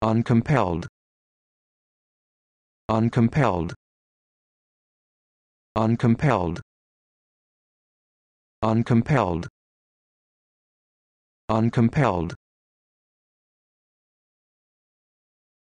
uncompelled uncompelled uncompelled uncompelled uncompelled